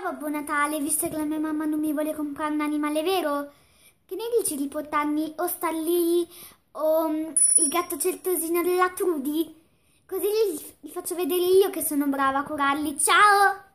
Ciao Babbo Natale, visto che la mia mamma non mi vuole comprare un animale vero, che ne dici di portarmi o sta lì o mm, il gatto certosino della Trudy? Così li, li faccio vedere io che sono brava a curarli. Ciao!